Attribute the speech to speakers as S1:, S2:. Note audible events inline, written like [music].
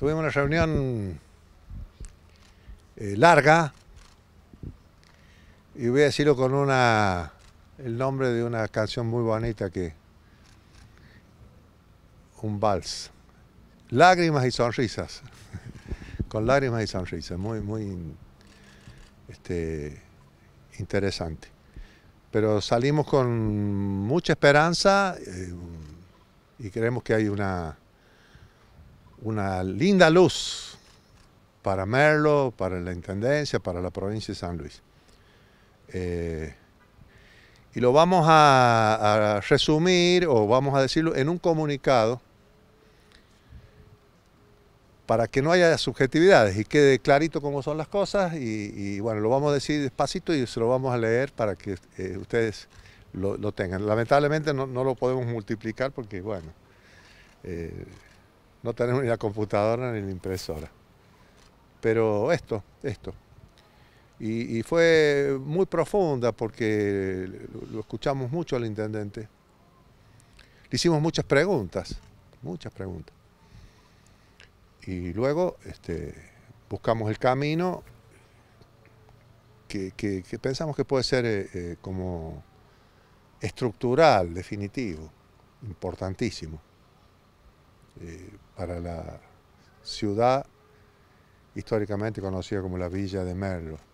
S1: Tuvimos una reunión eh, larga y voy a decirlo con una, el nombre de una canción muy bonita que un vals. Lágrimas y sonrisas. [laughs] con lágrimas y sonrisas. Muy, muy este, interesante. Pero salimos con mucha esperanza eh, y creemos que hay una una linda luz para Merlo, para la Intendencia, para la provincia de San Luis. Eh, y lo vamos a, resumir o vamos a decirlo en un comunicado para que no haya subjetividades y quede clarito cómo son las cosas y, bueno, lo vamos a decir despacito y se lo vamos a leer para que eh, ustedes lo, tengan. Lamentablemente no, lo podemos multiplicar porque bueno... Eh, no tenemos ni la computadora ni la impresora. Pero esto, esto. Y, fue muy profunda porque lo escuchamos mucho al intendente. Le hicimos muchas preguntas, muchas preguntas. Y luego este, buscamos el camino que, pensamos que puede ser eh, eh, como estructural, definitivo, importantísimo para la ciudad históricamente conocida como la Villa de Merlo.